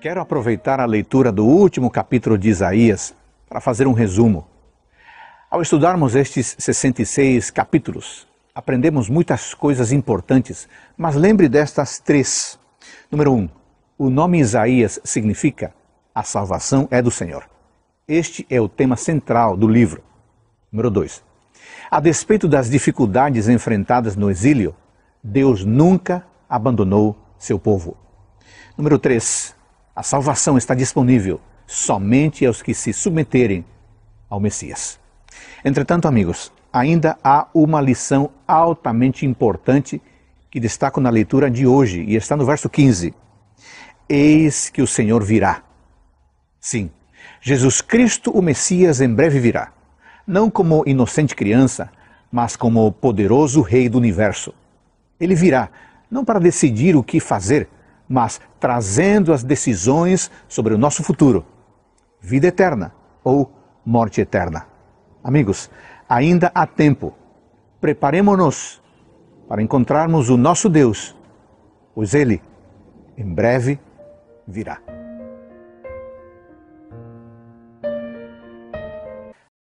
Quero aproveitar a leitura do último capítulo de Isaías para fazer um resumo. Ao estudarmos estes 66 capítulos, aprendemos muitas coisas importantes, mas lembre destas três. Número 1. Um, o nome Isaías significa A salvação é do Senhor. Este é o tema central do livro. Número 2. A despeito das dificuldades enfrentadas no exílio, Deus nunca abandonou seu povo. Número 3. A salvação está disponível somente aos que se submeterem ao Messias. Entretanto, amigos, ainda há uma lição altamente importante que destaco na leitura de hoje e está no verso 15. Eis que o Senhor virá. Sim, Jesus Cristo, o Messias, em breve virá. Não como inocente criança, mas como poderoso Rei do universo. Ele virá, não para decidir o que fazer, mas trazendo as decisões sobre o nosso futuro, vida eterna ou morte eterna. Amigos, ainda há tempo. Preparemos-nos para encontrarmos o nosso Deus, pois Ele, em breve, virá.